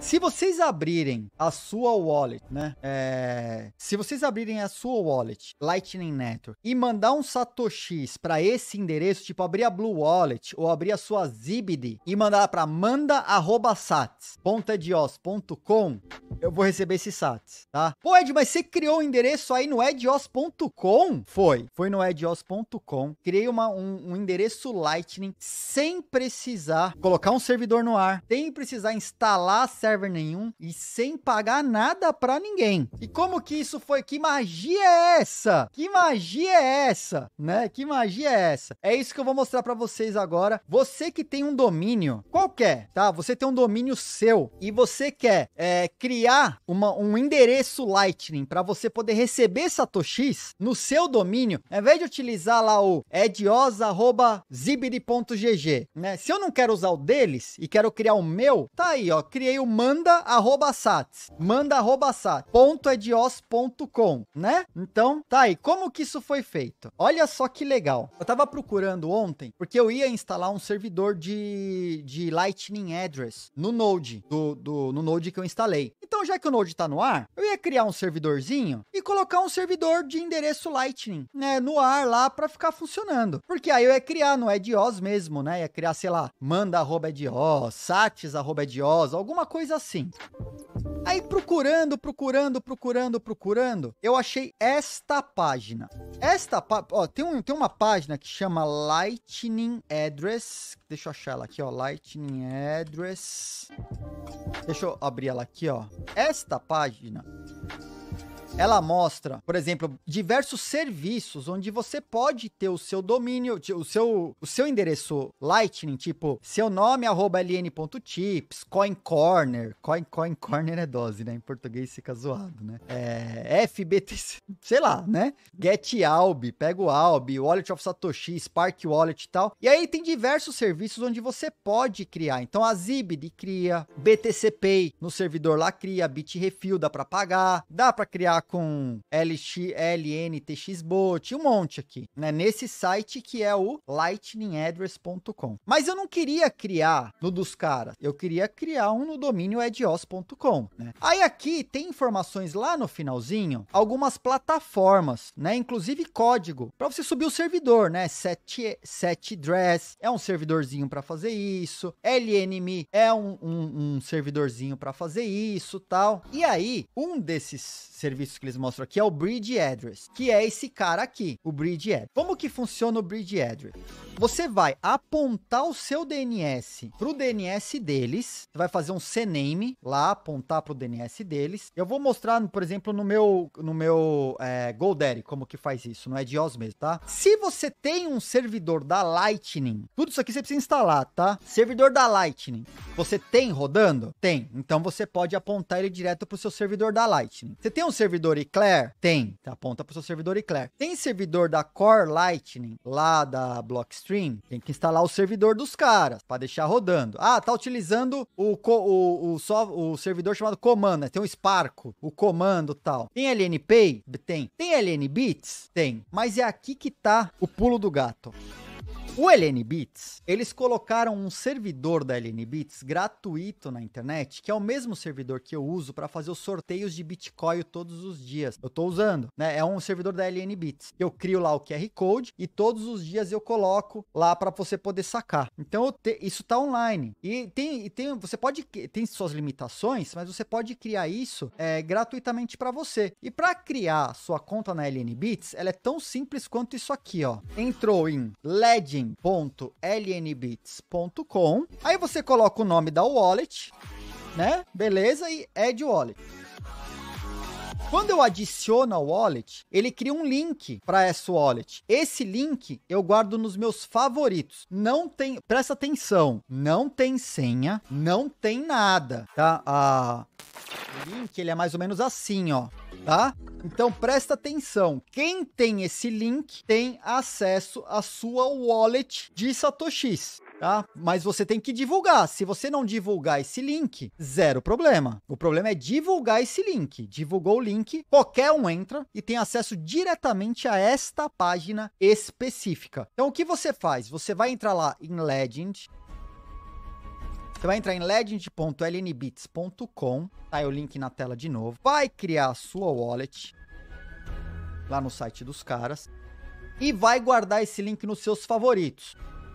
Se vocês abrirem a sua wallet, né? É... Se vocês abrirem a sua wallet, Lightning Network, e mandar um satoshi para esse endereço, tipo abrir a Blue Wallet ou abrir a sua Zibid e mandar para manda@sats.edios.com, eu vou receber esse sats, tá? Pô, Ed, mas você criou um endereço aí no edios.com? Foi, foi no edios.com. Criei uma, um, um endereço Lightning sem precisar colocar um servidor no ar, sem precisar instalar certo server nenhum e sem pagar nada para ninguém. E como que isso foi? Que magia é essa? Que magia é essa? Né? Que magia é essa? É isso que eu vou mostrar para vocês agora. Você que tem um domínio qualquer, tá? Você tem um domínio seu e você quer é, criar uma, um endereço Lightning para você poder receber satoshis no seu domínio, ao invés de utilizar lá o ediosa@zibiri.gg, né? Se eu não quero usar o deles e quero criar o meu, tá aí, ó, criei o manda@sats. manda@sats.edios.com, né? Então, tá aí, como que isso foi feito? Olha só que legal. Eu tava procurando ontem porque eu ia instalar um servidor de, de Lightning Address no Node, do, do no Node que eu instalei. Então, já que o Node tá no ar, eu ia criar um servidorzinho e colocar um servidor de endereço Lightning, né, no ar lá para ficar funcionando. Porque aí eu ia criar no Edios mesmo, né? Ia criar, sei lá, arroba edios, alguma coisa assim. Aí procurando, procurando, procurando, procurando, eu achei esta página. Esta página, tem, um, tem uma página que chama Lightning Address. Deixa eu achar ela aqui, ó. Lightning Address. Deixa eu abrir ela aqui, ó. Esta página ela mostra, por exemplo, diversos serviços onde você pode ter o seu domínio, o seu, o seu endereço Lightning, tipo seu nome arroba ln.tips, coin corner, coin, coin corner é dose, né? Em português fica zoado, né? É, FBTC, sei lá, né? Get Albi, pega o Albi, Wallet of Satoshi, Spark Wallet e tal. E aí tem diversos serviços onde você pode criar. Então a Zibid cria, BTC Pay no servidor lá cria, Bitrefill dá para pagar, dá para criar com LX, LNTX bot, um monte aqui, né? Nesse site que é o lightningaddress.com. Mas eu não queria criar no dos caras, eu queria criar um no domínio edios.com, né? Aí aqui tem informações lá no finalzinho, algumas plataformas, né? Inclusive código para você subir o servidor, né? Set, set dress é um servidorzinho para fazer isso, LNME é um, um, um servidorzinho para fazer isso, tal. E aí um desses serviços que eles mostram aqui é o Bridge Address, que é esse cara aqui, o Bridge Address. Como que funciona o Bridge Address? Você vai apontar o seu DNS pro DNS deles, vai fazer um CNAME lá, apontar pro DNS deles. Eu vou mostrar, por exemplo, no meu, no meu é, GoDaddy como que faz isso, não é de OS mesmo, tá? Se você tem um servidor da Lightning, tudo isso aqui você precisa instalar, tá? Servidor da Lightning, você tem rodando? Tem. Então você pode apontar ele direto pro seu servidor da Lightning. Você tem um servidor Eclair? Tem. Então, aponta pro seu servidor Eclair. Tem servidor da Core Lightning lá da Blockstream? stream, tem que instalar o servidor dos caras para deixar rodando. Ah, tá utilizando o, o, o, só, o servidor chamado comando, né? tem um sparko o comando tal. Tem LNPay? Tem. Tem LNBits? Tem. Mas é aqui que tá o pulo do gato. O LNBits, eles colocaram um servidor da LNBits gratuito na internet, que é o mesmo servidor que eu uso para fazer os sorteios de Bitcoin todos os dias. Eu estou usando, né? É um servidor da LNBits. Eu crio lá o QR Code e todos os dias eu coloco lá para você poder sacar. Então, te... isso está online. E tem, tem, você pode, tem suas limitações, mas você pode criar isso é, gratuitamente para você. E para criar sua conta na LNBits, ela é tão simples quanto isso aqui, ó. Entrou em Legend login.lnbits.com. Aí você coloca o nome da wallet, né? Beleza? E add wallet. Quando eu adiciono a wallet, ele cria um link para essa wallet. Esse link eu guardo nos meus favoritos. Não tem, presta atenção, não tem senha, não tem nada, tá? A ah, o link, ele é mais ou menos assim, ó, tá? Então presta atenção, quem tem esse link tem acesso à sua wallet de satoshis, tá? Mas você tem que divulgar. Se você não divulgar esse link, zero problema. O problema é divulgar esse link. Divulgou o link, qualquer um entra e tem acesso diretamente a esta página específica. Então o que você faz? Você vai entrar lá em Legend, você vai entrar em legend.lnbits.com, tá? O link na tela de novo. Vai criar a sua wallet lá no site dos caras e vai guardar esse link nos seus favoritos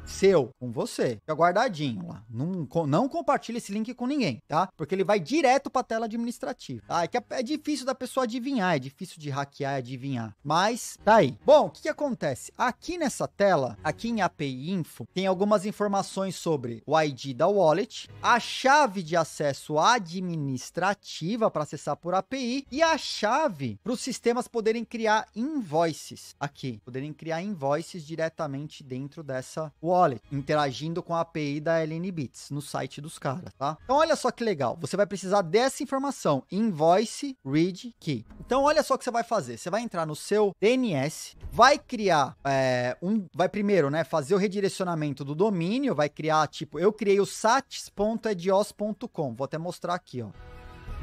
seu com você, fica guardadinho lá. Não, não compartilha esse link com ninguém, tá? Porque ele vai direto para a tela administrativa. Ah, É que é, é difícil da pessoa adivinhar, é difícil de hackear e adivinhar. Mas tá aí. Bom, o que, que acontece? Aqui nessa tela, aqui em API Info, tem algumas informações sobre o ID da wallet, a chave de acesso administrativa para acessar por API e a chave para os sistemas poderem criar invoices aqui, poderem criar invoices diretamente dentro dessa wallet Wallet, interagindo com a API da LNbits no site dos caras, tá? Então olha só que legal, você vai precisar dessa informação, Invoice Read Key. Então olha só o que você vai fazer, você vai entrar no seu DNS, vai criar é, um, vai primeiro, né, fazer o redirecionamento do domínio, vai criar tipo, eu criei o sats.edios.com, vou até mostrar aqui, ó.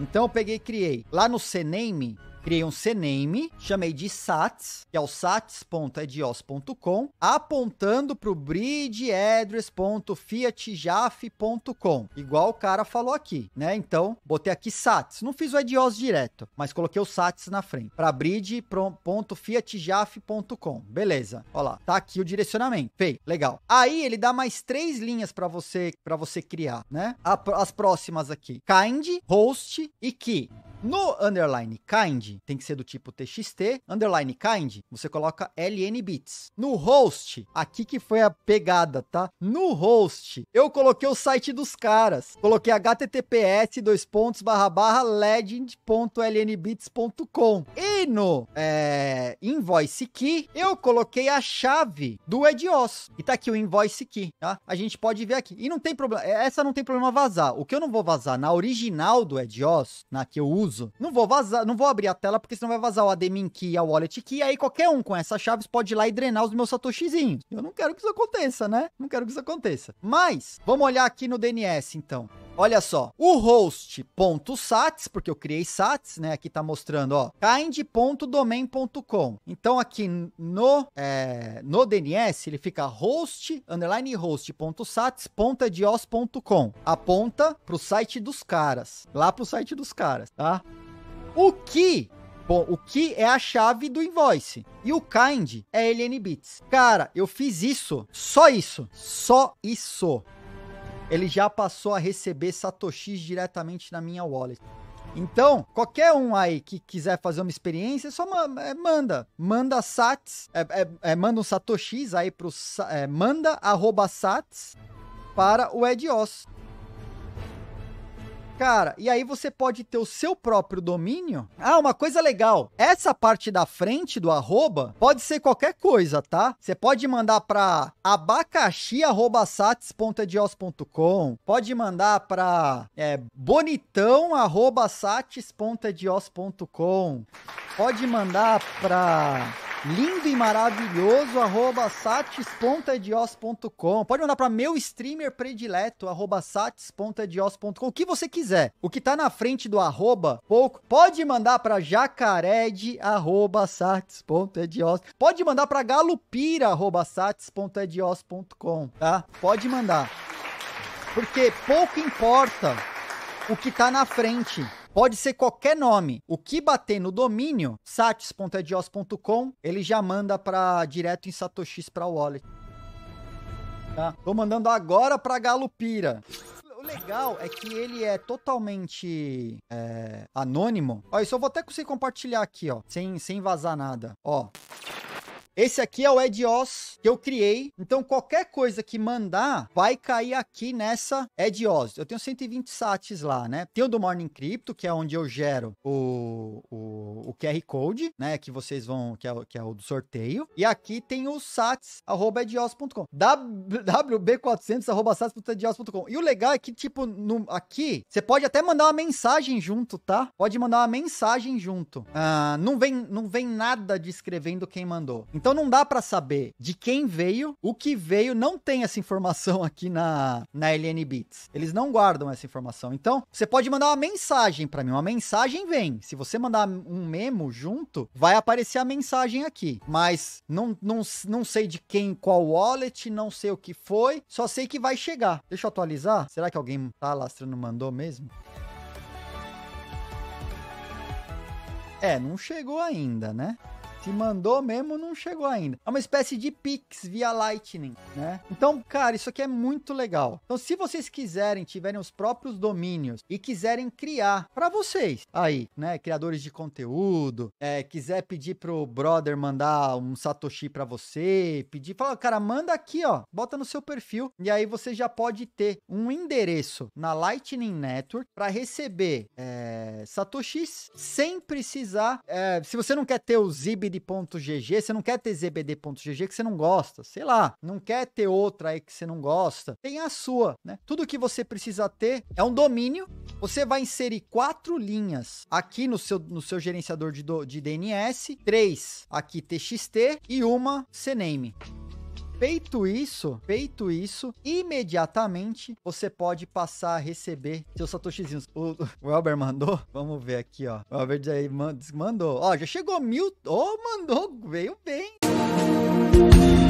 Então eu peguei e criei. Lá no CNAME, criei um CNAME, chamei de SATS, que é o sats.edios.com, apontando para o bridgeaddress.fiatjaf.com, igual o cara falou aqui, né? Então, botei aqui SATS, não fiz o Edios direto, mas coloquei o SATS na frente, para bridge.fiatjaf.com, beleza. Olha lá, tá aqui o direcionamento, feio, legal. Aí ele dá mais três linhas para você, para você criar, né? As próximas aqui, kind, host e key. No underline kind, tem que ser do tipo txt, underline kind, você coloca ln bits. No host, aqui que foi a pegada, tá? No host, eu coloquei o site dos caras. Coloquei https dois pontos barra barra legend.lnbits.com. E no é, invoice key, eu coloquei a chave do Edios. E tá aqui o invoice key, tá? A gente pode ver aqui. E não tem problema, essa não tem problema vazar. O que eu não vou vazar na original do Edios, na que eu uso, uso. Não vou vazar, não vou abrir a tela, porque senão vai vazar o admin key e a wallet key, aí qualquer um com essas chaves pode ir lá e drenar os meus satoshizinhos. Eu não quero que isso aconteça, né? Não quero que isso aconteça. Mas, vamos olhar aqui no DNS, então. Olha só, o host.sats, porque eu criei sats, né? Aqui tá mostrando, ó, kind.domain.com. Então aqui no, é, no DNS ele fica host, underline host.sats, ponta de os.com. Aponta pro site dos caras, lá pro site dos caras, tá? O que Bom, o que é a chave do invoice? E o kind é LN bits. Cara, eu fiz isso, só isso, só isso ele já passou a receber satoshis diretamente na minha wallet. Então, qualquer um aí que quiser fazer uma experiência, é só é, manda. Manda sats, é, é, é, manda um satoshis aí pro é, manda arroba sats para o Edios. Cara, e aí você pode ter o seu próprio domínio. Ah, uma coisa legal. Essa parte da frente do arroba pode ser qualquer coisa, tá? Você pode mandar para abacaxi@sats.edios.com, pode mandar para é, bonitão@sats.edios.com, pode mandar para lindo e maravilhoso, arroba satis.edios.com. Pode mandar para meu streamer predileto, arroba satis.edios.com, o que você quiser. O que tá na frente do arroba, pouco, pode mandar para jacarede, arroba satis.edios. Pode mandar para galupira, arroba satis.edios.com, tá? Pode mandar. Porque pouco importa o que tá na frente. Pode ser qualquer nome. O que bater no domínio, satis.edios.com, ele já manda para direto em satoshi para wallet. Tá? Tô mandando agora para Galupira legal é que ele é totalmente é, anônimo. Olha, isso eu vou até conseguir compartilhar aqui, ó. Sem, sem vazar nada. Ó. Esse aqui é o Edios que eu criei. Então, qualquer coisa que mandar vai cair aqui nessa Edios. Eu tenho 120 sats lá, né? Tem o do Morning Crypto, que é onde eu gero o, o, o QR Code, né? Que vocês vão, que é, que é o do sorteio. E aqui tem o sats.edios.com. wb400.sats.edios.com. E o legal é que, tipo, no, aqui, você pode até mandar uma mensagem junto, tá? Pode mandar uma mensagem junto. Ah, não, vem, não vem nada descrevendo quem mandou. Então, então não dá para saber de quem veio, o que veio, não tem essa informação aqui na, na LN Bits. Eles não guardam essa informação. Então, você pode mandar uma mensagem para mim, uma mensagem vem. Se você mandar um memo junto, vai aparecer a mensagem aqui. Mas não, não, não sei de quem, qual wallet, não sei o que foi, só sei que vai chegar. Deixa eu atualizar. Será que alguém tá lastrando mandou mesmo? É, não chegou ainda, né? Se mandou mesmo, não chegou ainda. É uma espécie de Pix via Lightning, né? Então, cara, isso aqui é muito legal. Então, se vocês quiserem, tiverem os próprios domínios e quiserem criar para vocês aí, né? Criadores de conteúdo, é, quiser pedir pro brother mandar um Satoshi para você, pedir, fala, cara, manda aqui, ó, bota no seu perfil e aí você já pode ter um endereço na Lightning Network para receber é, Satoshis sem precisar. É, se você não quer ter o Zib zbd.gg, você não quer ter zbd.gg que você não gosta, sei lá, não quer ter outra aí que você não gosta, tem a sua, né? Tudo que você precisa ter é um domínio, você vai inserir quatro linhas aqui no seu, no seu gerenciador de, do, de DNS, três aqui TXT e uma CNAME. Feito isso, feito isso, imediatamente você pode passar a receber seus satoshizinhos. O, o Elber mandou? Vamos ver aqui, ó. O Elber aí mandou. Ó, já chegou mil. Ô, oh, mandou. Veio bem.